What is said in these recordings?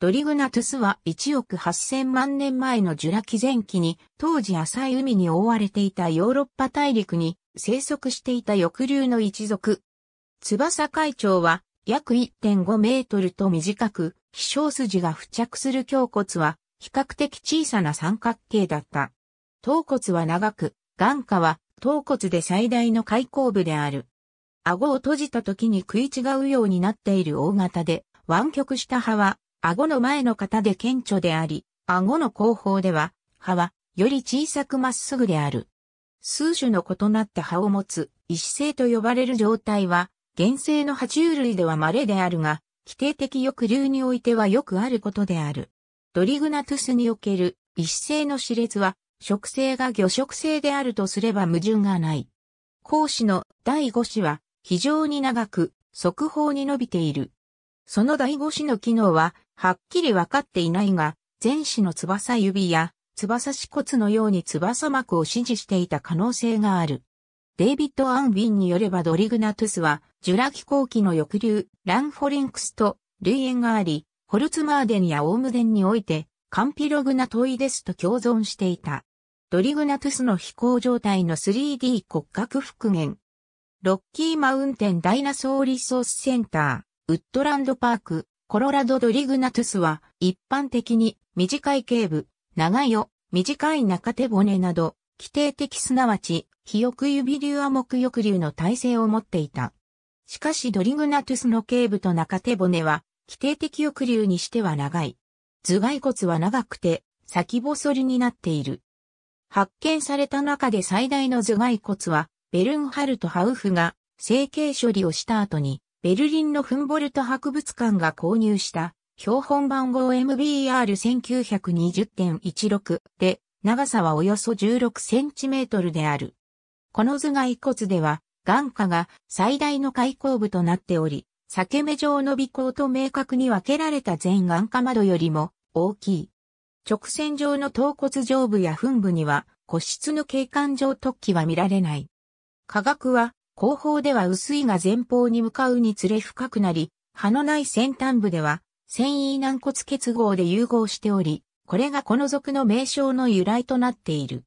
ドリグナトゥスは1億8000万年前のジュラ紀前期に、当時浅い海に覆われていたヨーロッパ大陸に生息していた翼竜の一族。翼海鳥は約1.5メートルと短く、飛翔筋が付着する胸骨は比較的小さな三角形だった。頭骨は長く、眼下は頭骨で最大の開口部である。顎を閉じた時に食い違うようになっている大型で、湾曲した葉は顎の前の型で顕著であり、顎の後方では、歯は、より小さくまっすぐである。数種の異なった歯を持つ、異性と呼ばれる状態は、原生の爬虫類では稀であるが、規定的抑留においてはよくあることである。ドリグナトゥスにおける異性の熾烈は、食性が魚食性であるとすれば矛盾がない。講師の第5子は非常に長く、速報に伸びている。その第五子の機能は、はっきりわかっていないが、前肢の翼指や翼子骨のように翼膜を支持していた可能性がある。デイビッド・アンウィンによればドリグナトゥスは、ジュラ紀後期の抑留、ランフォリンクスと類縁があり、ホルツマーデンやオウムデンにおいて、カンピログナトイデスと共存していた。ドリグナトゥスの飛行状態の 3D 骨格復元。ロッキーマウンテンダイナソーリソースセンター。ウッドランドパーク、コロラドドリグナトゥスは、一般的に、短い頸部、長い短い中手骨など、規定的すなわち、肥翼指流亜目翼流の体制を持っていた。しかしドリグナトゥスの頸部と中手骨は、規定的翼流にしては長い。頭蓋骨は長くて、先細りになっている。発見された中で最大の頭蓋骨は、ベルンハルト・ハウフが、整形処理をした後に、ベルリンのフンボルト博物館が購入した標本番号 MBR1920.16 で長さはおよそ16センチメートルである。この頭蓋骨では眼下が最大の開口部となっており、裂け目状の尾行と明確に分けられた全眼下窓よりも大きい。直線状の頭骨上部や噴部には個室の景観上突起は見られない。科学は後方では薄いが前方に向かうにつれ深くなり、葉のない先端部では、繊維軟骨結合で融合しており、これがこの属の名称の由来となっている。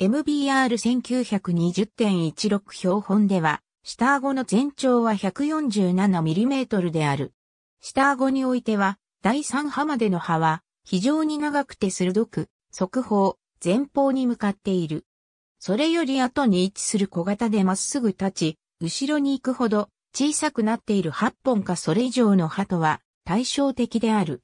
MBR1920.16 標本では、下顎の全長は 147mm である。下顎においては、第3波までの歯は、非常に長くて鋭く、側方、前方に向かっている。それより後に位置する小型でまっすぐ立ち、後ろに行くほど小さくなっている8本かそれ以上の歯とは対照的である。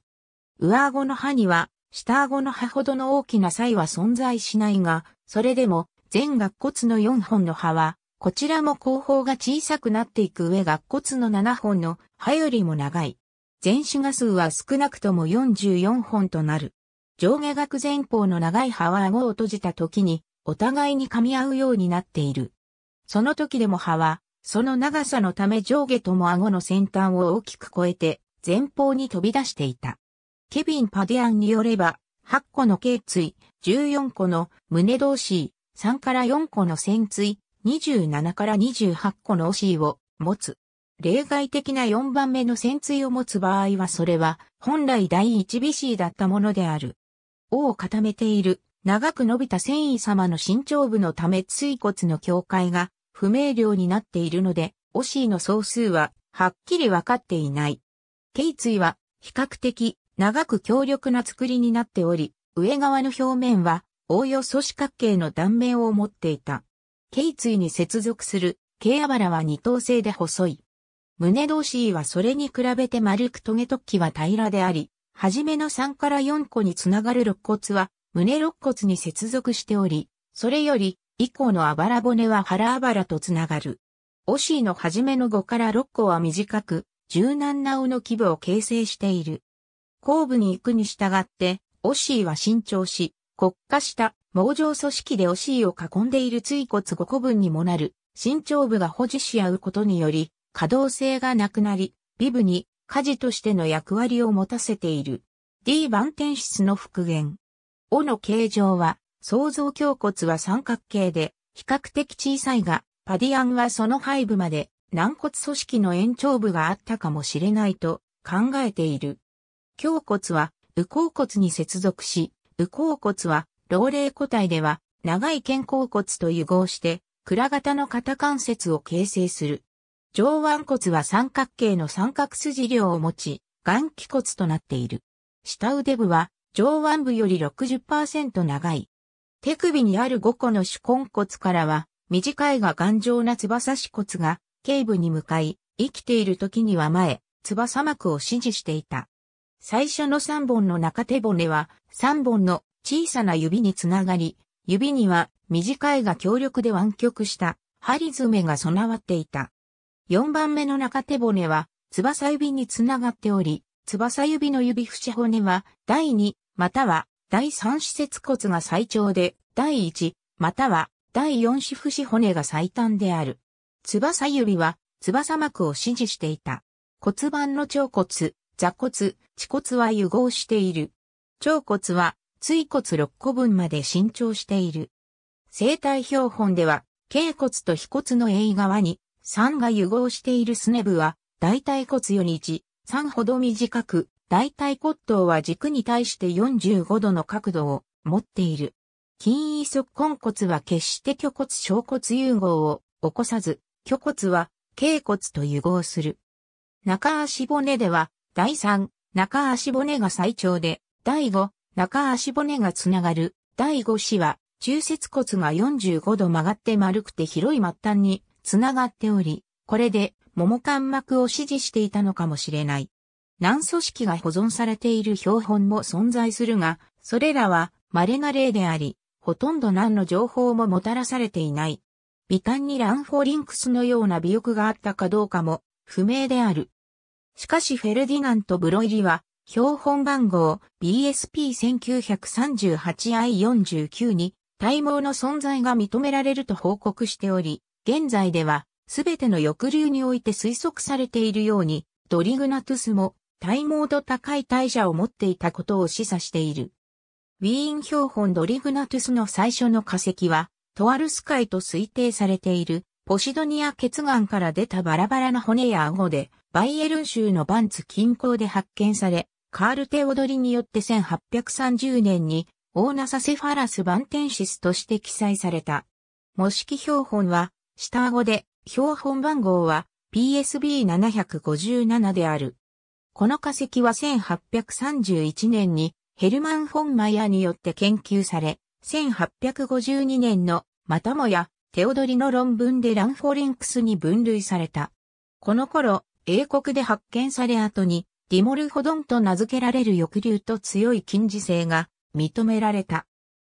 上顎の歯には下顎の歯ほどの大きな際は存在しないが、それでも全顎骨の4本の歯は、こちらも後方が小さくなっていく上顎骨の7本の歯よりも長い。全種が数は少なくとも44本となる。上下顎前方の長い歯は顎を閉じた時にお互いに噛み合うようになっている。その時でも歯は、その長さのため上下とも顎の先端を大きく超えて、前方に飛び出していた。ケビン・パディアンによれば、8個の頸椎、14個の胸同士、3から4個の仙椎、27から28個の OC を持つ。例外的な4番目の潜椎を持つ場合はそれは本来第一尾 C だったものである。尾を固めている長く伸びた繊維様の身長部のため椎骨の境界が不明瞭になっているので、オシーの総数ははっきりわかっていない。頸椎は比較的長く強力な作りになっており、上側の表面はおおよそ四角形の断面を持っていた。頸椎に接続する頸あばらは二等性で細い。胸同士はそれに比べて丸くトゲ突起は平らであり、はじめの3から4個につながる肋骨は胸肋骨に接続しており、それより以降のあばら骨は腹あばらとつながる。オシーの初めの5から6個は短く、柔軟な尾の基部を形成している。後部に行くに従って、オシーは伸長し、骨化した網状組織でオシーを囲んでいる椎骨5個分にもなる、身長部が保持し合うことにより、可動性がなくなり、ビ部に、家事としての役割を持たせている。D 番天室の復元。尾の形状は、創造胸骨は三角形で、比較的小さいが、パディアンはその背部まで軟骨組織の延長部があったかもしれないと考えている。胸骨は右甲骨に接続し、右甲骨は老齢個体では長い肩甲骨と融合して、倉型の肩関節を形成する。上腕骨は三角形の三角筋量を持ち、眼気骨となっている。下腕部は上腕部より60%長い。手首にある5個の手根骨からは、短いが頑丈な翼子骨が、頸部に向かい、生きている時には前、翼膜を支持していた。最初の3本の中手骨は、3本の小さな指につながり、指には短いが強力で湾曲した針爪が備わっていた。4番目の中手骨は、翼指につながっており、翼指の指節骨は第2、または第三四節骨が最長で、第一、または第四四節骨が最短である。翼指は翼膜を支持していた。骨盤の腸骨、座骨、恥骨は融合している。腸骨は椎骨6個分まで伸長している。生体標本では、頸骨と肥骨の A 側に3が融合しているスネブは、大腿骨より1、3ほど短く、大体骨頭は軸に対して45度の角度を持っている。筋移足根骨は決して虚骨小骨融合を起こさず、虚骨は頸骨と融合する。中足骨では、第3、中足骨が最長で、第5、中足骨がつながる、第5子は、中節骨が45度曲がって丸くて広い末端につながっており、これで、桃間膜を支持していたのかもしれない。何組織が保存されている標本も存在するが、それらは稀な例であり、ほとんど何の情報ももたらされていない。微観にランフォリンクスのような尾翼があったかどうかも不明である。しかしフェルディナント・ブロイリは、標本番号 BSP1938I49 に体毛の存在が認められると報告しており、現在ではすべての翼流において推測されているように、ドリグナトゥスも体毛と高い代謝を持っていたことを示唆している。ウィーン標本ドリグナトゥスの最初の化石は、トアルス海と推定されている、ポシドニア血岩から出たバラバラな骨や顎で、バイエルン州のバンツ近郊で発見され、カール・テオドリによって1830年に、オーナサセファラス・バンテンシスとして記載された。模式標本は、下顎で、標本番号は PSB757 である。この化石は1831年にヘルマン・フォンマイアによって研究され、1852年のまたもやテオドリの論文でランフォリンクスに分類された。この頃、英国で発見され後にディモルホドンと名付けられる抑留と強い近似性が認められた。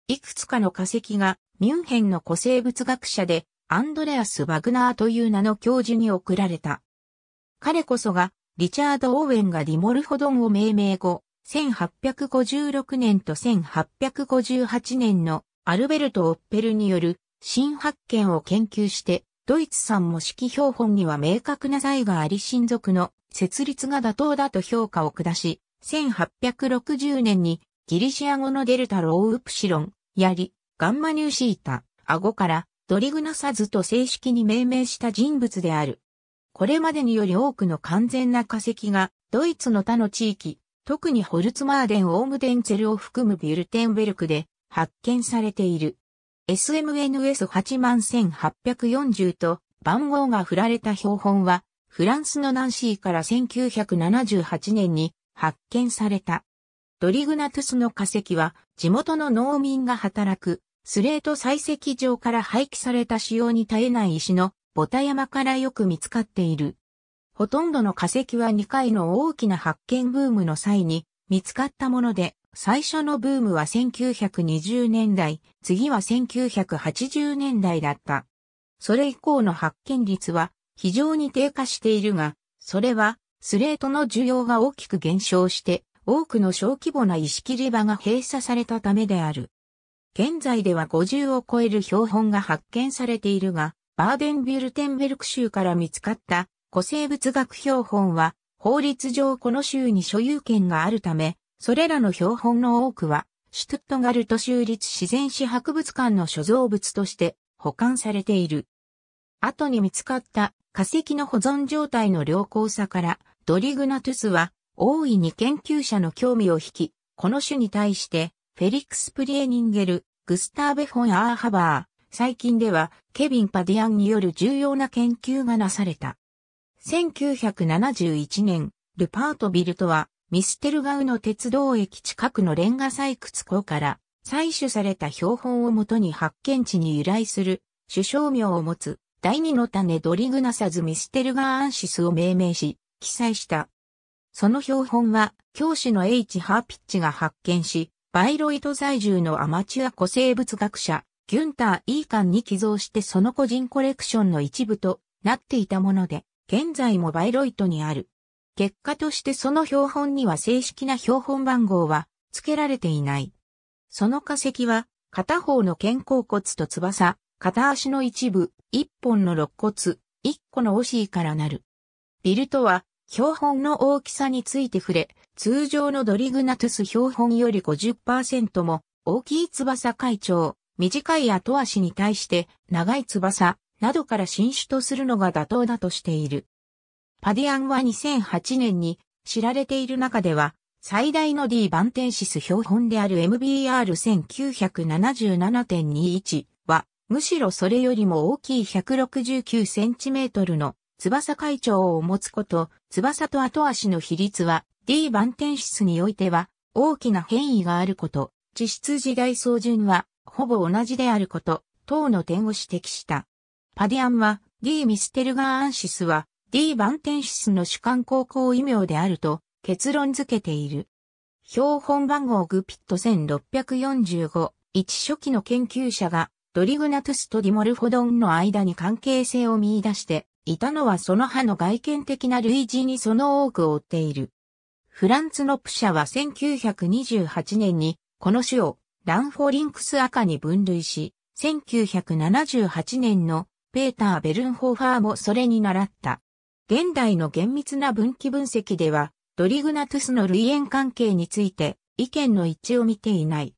いくつかの化石がミュンヘンの古生物学者でアンドレアス・バグナーという名の教授に送られた。彼こそがリチャード・オーウェンがディモルフォドンを命名後、1856年と1858年のアルベルト・オッペルによる新発見を研究して、ドイツ産模式標本には明確な差異があり親族の設立が妥当だと評価を下し、1860年にギリシア語のデルタローウプシロン、やり、ガンマニューシータ、顎からドリグナサズと正式に命名した人物である。これまでにより多くの完全な化石が、ドイツの他の地域、特にホルツマーデン・オームデンツェルを含むビュルテンベルクで発見されている。SMNS81840 と番号が振られた標本は、フランスのナンシーから1978年に発見された。ドリグナトゥスの化石は、地元の農民が働く、スレート採石場から廃棄された使用に耐えない石のボタ山からよく見つかっている。ほとんどの化石は2回の大きな発見ブームの際に見つかったもので、最初のブームは1920年代、次は1980年代だった。それ以降の発見率は非常に低下しているが、それはスレートの需要が大きく減少して、多くの小規模な石切り場が閉鎖されたためである。現在では50を超える標本が発見されているが、バーデンビュルテンベルク州から見つかった古生物学標本は、法律上この州に所有権があるため、それらの標本の多くは、シュトゥットガルト州立自然史博物館の所蔵物として保管されている。後に見つかった化石の保存状態の良好さから、ドリグナトゥスは大いに研究者の興味を引き、この種に対して、フェリックス・プリエニンゲル、グスターベ・フォン・アーハバー、最近では、ケビン・パディアンによる重要な研究がなされた。1971年、ルパートビルとは、ミステルガウの鉄道駅近くのレンガ採掘庫から採取された標本をもとに発見地に由来する首相名を持つ第二の種ドリグナサズ・ミステルガーアンシスを命名し、記載した。その標本は、教師の H ハーピッチが発見し、バイロイト在住のアマチュア古生物学者、ギュンター・イーカンに寄贈してその個人コレクションの一部となっていたもので、現在もバイロイトにある。結果としてその標本には正式な標本番号は付けられていない。その化石は、片方の肩甲骨と翼、片足の一部、一本の肋骨、一個のオシーからなる。ビルトは、標本の大きさについて触れ、通常のドリグナトゥス標本より50%も大きい翼会長、短い後足に対して長い翼などから新種とするのが妥当だとしている。パディアンは2008年に知られている中では最大の D バンテンシス標本である MBR1977.21 はむしろそれよりも大きい 169cm の翼会長を持つこと、翼と後足の比率は D バンテンシスにおいては大きな変異があること、地質時代総順はほぼ同じであること、等の点を指摘した。パディアンは D ミステルガーアンシスは D バンテンシスの主観高校異名であると結論付けている。標本番号グピット1645、一初期の研究者がドリグナトゥスとディモルフォドンの間に関係性を見出していたのはその歯の外見的な類似にその多くを追っている。フランツップシャは1928年にこの種をランフォリンクス赤に分類し、1978年のペーター・ベルンホーファーもそれに習った。現代の厳密な分岐分析では、ドリグナトゥスの類縁関係について意見の一致を見ていない。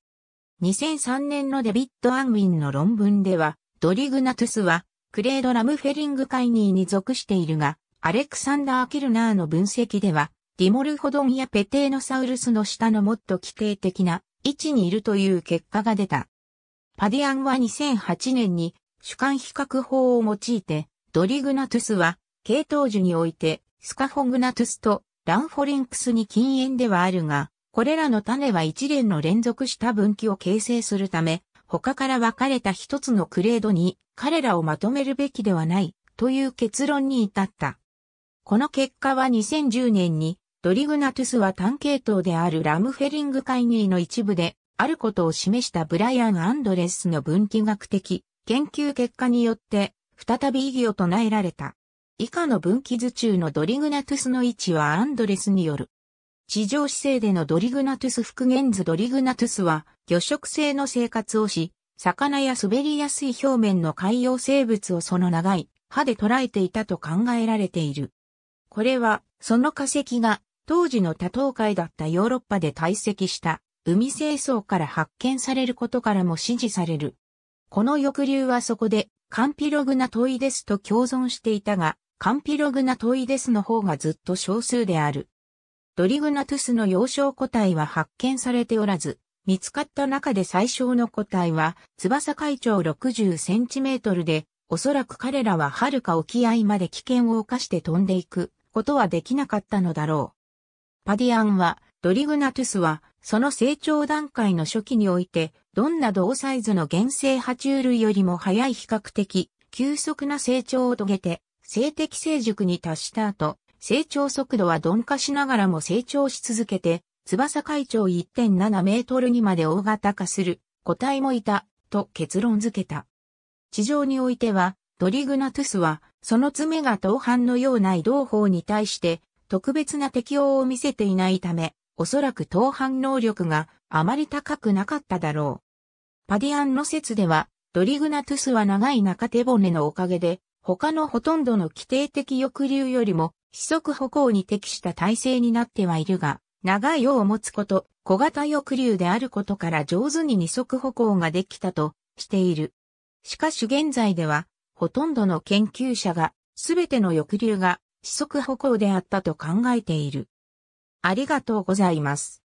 2003年のデビッド・アンウィンの論文では、ドリグナトゥスはクレード・ラムフェリング・カイニーに属しているが、アレクサンダー・キルナーの分析では、ディモルホドンやペテーノサウルスの下のもっと規定的な位置にいるという結果が出た。パディアンは2008年に主観比較法を用いて、ドリグナトゥスは、系統樹において、スカフォグナトゥスとランフォリンクスに禁煙ではあるが、これらの種は一連の連続した分岐を形成するため、他から分かれた一つのクレードに彼らをまとめるべきではないという結論に至った。この結果は2010年にドリグナトゥスは単系統であるラムフェリング会議の一部で、あることを示したブライアン・アンドレスの分岐学的研究結果によって、再び異議を唱えられた。以下の分岐図中のドリグナトゥスの位置はアンドレスによる。地上姿勢でのドリグナトゥス復元図ドリグナトゥスは、魚食性の生活をし、魚や滑りやすい表面の海洋生物をその長い歯で捉えていたと考えられている。これは、その化石が当時の多島海だったヨーロッパで堆積した海清掃から発見されることからも支持される。この翼竜はそこでカンピログナトイデスと共存していたが、カンピログナトイデスの方がずっと少数である。ドリグナトゥスの幼少個体は発見されておらず、見つかった中で最小の個体は、翼海長60センチメートルで、おそらく彼らは遥か沖合まで危険を冒して飛んでいくことはできなかったのだろう。パディアンは、ドリグナトゥスは、その成長段階の初期において、どんな同サイズの原生爬虫類よりも早い比較的、急速な成長を遂げて、性的成熟に達した後、成長速度は鈍化しながらも成長し続けて、翼海長1.7メートルにまで大型化する個体もいた、と結論付けた。地上においては、ドリグナトゥスは、その爪が同伴のような移動法に対して、特別な適応を見せていないため、おそらく投反能力があまり高くなかっただろう。パディアンの説では、ドリグナトゥスは長い中手骨のおかげで、他のほとんどの規定的抑留よりも、四足歩行に適した体制になってはいるが、長い尾を持つこと、小型抑留であることから上手に二足歩行ができたとしている。しかし現在では、ほとんどの研究者が、すべての抑留が四足歩行であったと考えている。ありがとうございます。